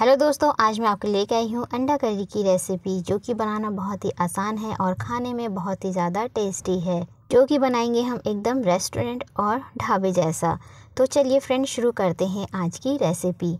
hello दोस्तों आज मैं आपके लेके आई हूँ अंडा करी की रेसिपी जो कि बनाना बहुत ही आसान है और खाने में बहुत ही ज़्यादा टेस्टी है जो कि बनाएंगे हम एकदम रेस्टोरेंट और ढाबे जैसा तो चलिए फ्रेंड शुरू करते हैं आज की रेसिपी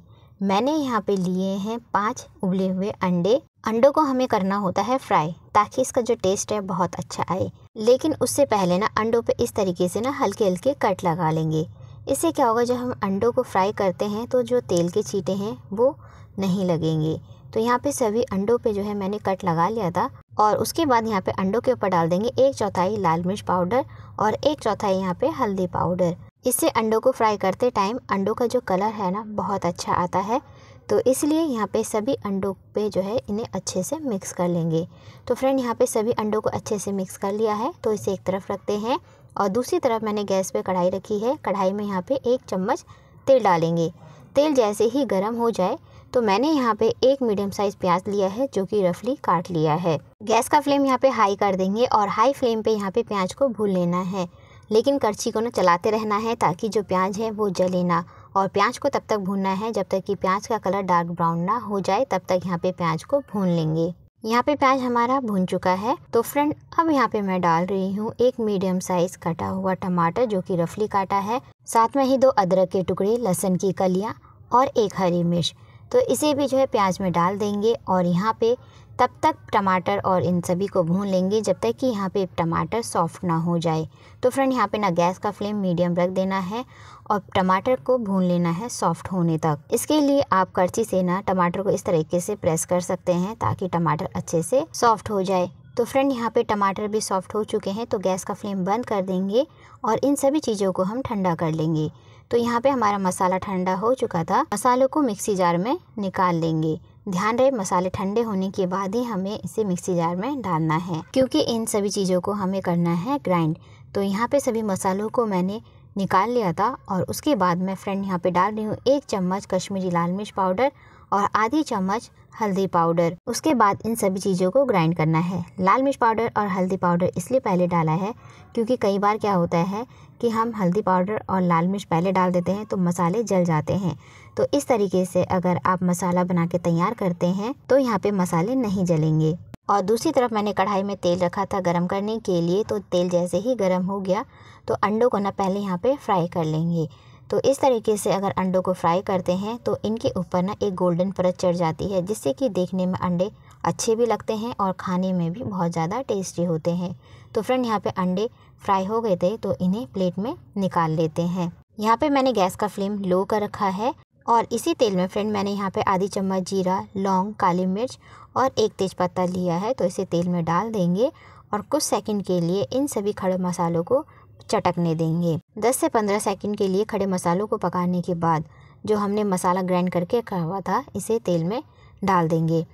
मैंने यहाँ पे लिए हैं पाँच उबले हुए अंडे अंडों को हमें करना होता है फ्राई ताकि इसका जो टेस्ट है बहुत अच्छा आए लेकिन उससे पहले ना अंडों पर इस तरीके से ना हल्के हल्के कट लगा लेंगे इससे क्या होगा जब हम अंडों को फ्राई करते हैं तो जो तेल के छीटे हैं वो नहीं लगेंगे तो यहाँ पे सभी अंडों पे जो है मैंने कट लगा लिया था और उसके बाद यहाँ पे अंडों के ऊपर डाल देंगे एक चौथाई लाल मिर्च पाउडर और एक चौथाई यहाँ पे हल्दी पाउडर इससे अंडों को फ्राई करते टाइम अंडों का जो कलर है ना बहुत अच्छा आता है तो इसलिए यहाँ पे सभी अंडों पे जो है इन्हें अच्छे से मिक्स कर लेंगे तो फ्रेंड यहाँ पे सभी अंडों को अच्छे से मिक्स कर लिया है तो इसे एक तरफ रखते हैं और दूसरी तरफ मैंने गैस पे कढ़ाई रखी है कढ़ाई में यहाँ पे एक चम्मच तेल डालेंगे तेल जैसे ही गर्म हो जाए तो मैंने यहाँ पे एक मीडियम साइज़ प्याज लिया है जो कि रफली काट लिया है गैस का फ्लेम यहाँ पे हाई कर देंगे और हाई फ्लेम पे यहाँ पे प्याज को भून लेना है लेकिन करछी को ना चलाते रहना है ताकि जो प्याज है वो जले ना और प्याज को तब तक भूनना है जब तक कि प्याज का कलर डार्क ब्राउन ना हो जाए तब तक यहाँ पे प्याज को भून लेंगे यहाँ पे प्याज हमारा भून चुका है तो फ्रेंड अब यहाँ पे मैं डाल रही हूँ एक मीडियम साइज कटा हुआ टमाटर जो कि रफली काटा है साथ में ही दो अदरक के टुकड़े लहसुन की कलियाँ और एक हरी मिर्च तो इसे भी जो है प्याज में डाल देंगे और यहाँ पे तब तक टमाटर और इन सभी को भून लेंगे जब तक कि यहाँ पे टमाटर सॉफ्ट ना हो जाए तो फ्रेंड यहाँ पे ना गैस का फ्लेम मीडियम रख देना है और टमाटर को भून लेना है सॉफ्ट होने तक इसके लिए आप करछी से ना टमाटर को इस तरीके से प्रेस कर सकते हैं ताकि टमाटर अच्छे से सॉफ्ट हो जाए तो फ्रेंड यहाँ पे टमाटर भी सॉफ्ट हो चुके हैं तो गैस का फ्लेम बंद कर देंगे और इन सभी चीज़ों को हम ठंडा कर लेंगे तो यहाँ पे हमारा मसाला ठंडा हो चुका था मसालों को मिक्सी जार में निकाल लेंगे ध्यान रहे मसाले ठंडे होने के बाद ही हमें इसे मिक्सी जार में डालना है क्योंकि इन सभी चीज़ों को हमें करना है ग्राइंड तो यहाँ पे सभी मसालों को मैंने निकाल लिया था और उसके बाद मैं फ्रेंड यहाँ पे डाल रही हूँ एक चम्मच कश्मीरी लाल मिर्च पाउडर और आधी चम्मच हल्दी पाउडर उसके बाद इन सभी चीज़ों को ग्राइंड करना है लाल मिर्च पाउडर और हल्दी पाउडर इसलिए पहले डाला है क्योंकि कई बार क्या होता है कि हम हल्दी पाउडर और लाल मिर्च पहले डाल देते हैं तो मसाले जल जाते हैं तो इस तरीके से अगर आप मसाला बना के तैयार करते हैं तो यहाँ पे मसाले नहीं जलेंगे और दूसरी तरफ मैंने कढ़ाई में तेल रखा था गरम करने के लिए तो तेल जैसे ही गरम हो गया तो अंडों को ना पहले यहाँ पे फ्राई कर लेंगे तो इस तरीके से अगर अंडों को फ्राई करते हैं तो इनके ऊपर ना एक गोल्डन परत चढ़ जाती है जिससे कि देखने में अंडे अच्छे भी लगते हैं और खाने में भी बहुत ज़्यादा टेस्टी होते हैं तो फ्रेंड यहाँ पर अंडे फ्राई हो गए थे तो इन्हें प्लेट में निकाल लेते हैं यहाँ पर मैंने गैस का फ्लेम लो कर रखा है और इसी तेल में फ्रेंड मैंने यहाँ पे आधी चम्मच जीरा लौंग काली मिर्च और एक तेज़पत्ता लिया है तो इसे तेल में डाल देंगे और कुछ सेकंड के लिए इन सभी खड़े मसालों को चटकने देंगे 10 से 15 सेकंड के लिए खड़े मसालों को पकाने के बाद जो हमने मसाला ग्राइंड करके रखा हुआ था इसे तेल में डाल देंगे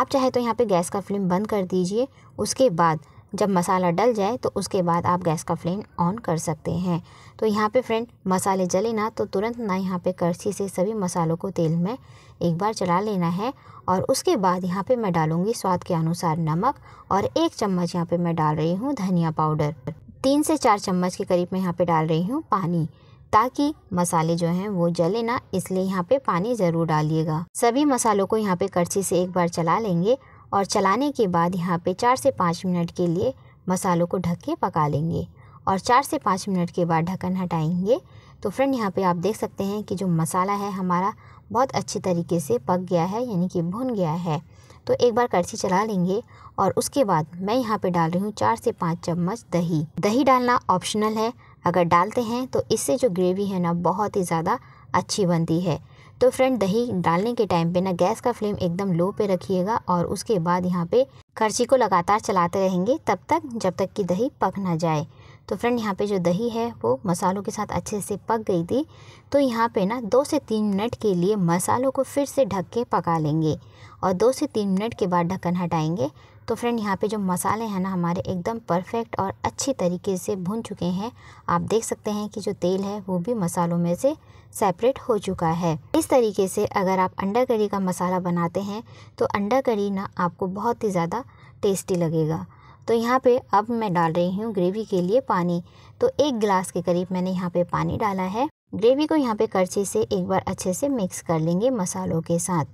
आप चाहे तो यहाँ पर गैस का फ्लेम बंद कर दीजिए उसके बाद जब मसाला डल जाए तो उसके बाद आप गैस का फ्लेम ऑन कर सकते हैं तो यहाँ पे फ्रेंड मसाले जले ना तो तुरंत ना यहाँ पे करछी से सभी मसालों को तेल में एक बार चला लेना है और उसके बाद यहाँ पे मैं डालूँगी स्वाद के अनुसार नमक और एक चम्मच यहाँ पे मैं डाल रही हूँ धनिया पाउडर तीन से चार चम्मच के करीब मैं यहाँ पे डाल रही हूँ पानी ताकि मसाले जो हैं वो जले ना इसलिए यहाँ पे पानी ज़रूर डालिएगा सभी मसालों को यहाँ पे करछी से एक बार चला लेंगे और चलाने के बाद यहाँ पे चार से पाँच मिनट के लिए मसालों को ढक के पका लेंगे और चार से पाँच मिनट के बाद ढक्कन हटाएंगे तो फ्रेंड यहाँ पे आप देख सकते हैं कि जो मसाला है हमारा बहुत अच्छे तरीके से पक गया है यानी कि भुन गया है तो एक बार कड़छी चला लेंगे और उसके बाद मैं यहाँ पे डाल रही हूँ चार से पाँच चम्मच दही दही डालना ऑप्शनल है अगर डालते हैं तो इससे जो ग्रेवी है ना बहुत ही ज़्यादा अच्छी बनती है तो फ्रेंड दही डालने के टाइम पे ना गैस का फ्लेम एकदम लो पे रखिएगा और उसके बाद यहाँ पे खर्ची को लगातार चलाते रहेंगे तब तक जब तक कि दही पक ना जाए तो फ्रेंड यहाँ पे जो दही है वो मसालों के साथ अच्छे से पक गई थी तो यहाँ पे ना दो से तीन मिनट के लिए मसालों को फिर से ढक के पका लेंगे और दो से तीन मिनट के बाद ढक्कन हटाएंगे तो फ्रेंड यहाँ पे जो मसाले हैं ना हमारे एकदम परफेक्ट और अच्छी तरीके से भुन चुके हैं आप देख सकते हैं कि जो तेल है वो भी मसालों में से सेपरेट हो चुका है इस तरीके से अगर आप अंडा करी का मसाला बनाते हैं तो अंडा करी ना आपको बहुत ही ज़्यादा टेस्टी लगेगा तो यहाँ पे अब मैं डाल रही हूँ ग्रेवी के लिए पानी तो एक गिलास के करीब मैंने यहाँ पे पानी डाला है ग्रेवी को यहाँ पे करछी से एक बार अच्छे से मिक्स कर लेंगे मसालों के साथ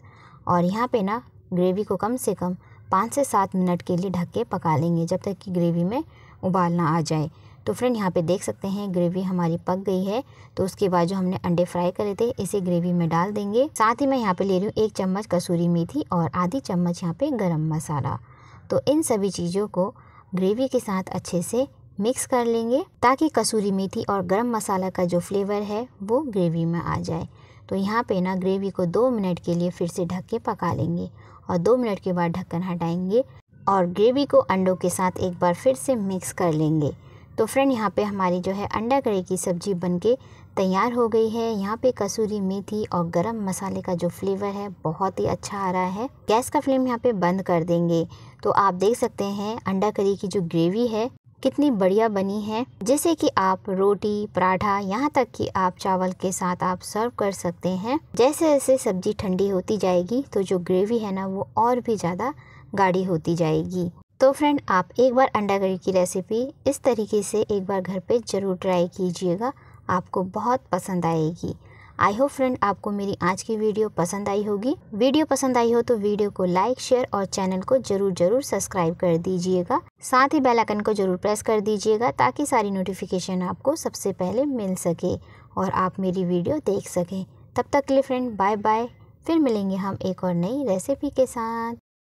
और यहाँ पे ना ग्रेवी को कम से कम पाँच से सात मिनट के लिए ढक के पका लेंगे जब तक कि ग्रेवी में उबाल ना आ जाए तो फ्रेंड यहाँ पे देख सकते हैं ग्रेवी हमारी पक गई है तो उसके बाद जो हमने अंडे फ्राई करे थे इसे ग्रेवी में डाल देंगे साथ ही मैं यहाँ पे ले रही हूँ एक चम्मच कसूरी मेथी और आधी चम्मच यहाँ पे गरम मसाला तो इन सभी चीज़ों को ग्रेवी के साथ अच्छे से मिक्स कर लेंगे ताकि कसूरी मेथी और गर्म मसाला का जो फ्लेवर है वो ग्रेवी में आ जाए तो यहाँ पे ना ग्रेवी को दो मिनट के लिए फिर से ढक के पका लेंगे और दो मिनट के बाद ढक्कन हटाएंगे और ग्रेवी को अंडों के साथ एक बार फिर से मिक्स कर लेंगे तो फ्रेंड यहाँ पे हमारी जो है अंडा करी की सब्ज़ी बनके तैयार हो गई है यहाँ पे कसूरी मेथी और गरम मसाले का जो फ्लेवर है बहुत ही अच्छा आ रहा है गैस का फ्लेम यहाँ पे बंद कर देंगे तो आप देख सकते हैं अंडा करी की जो ग्रेवी है कितनी बढ़िया बनी है जैसे कि आप रोटी पराठा यहाँ तक कि आप चावल के साथ आप सर्व कर सकते हैं जैसे जैसे सब्जी ठंडी होती जाएगी तो जो ग्रेवी है ना वो और भी ज़्यादा गाढ़ी होती जाएगी तो फ्रेंड आप एक बार अंडा करी की रेसिपी इस तरीके से एक बार घर पे ज़रूर ट्राई कीजिएगा आपको बहुत पसंद आएगी आई होप फ्रेंड आपको मेरी आज की वीडियो पसंद आई होगी वीडियो पसंद आई हो तो वीडियो को लाइक शेयर और चैनल को जरूर जरूर सब्सक्राइब कर दीजिएगा साथ ही बेल आइकन को जरूर प्रेस कर दीजिएगा ताकि सारी नोटिफिकेशन आपको सबसे पहले मिल सके और आप मेरी वीडियो देख सकें तब तक के लिए फ्रेंड बाय बाय फिर मिलेंगे हम एक और नई रेसिपी के साथ